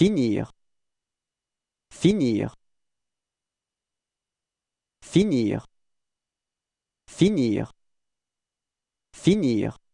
Finir Finir Finir Finir Finir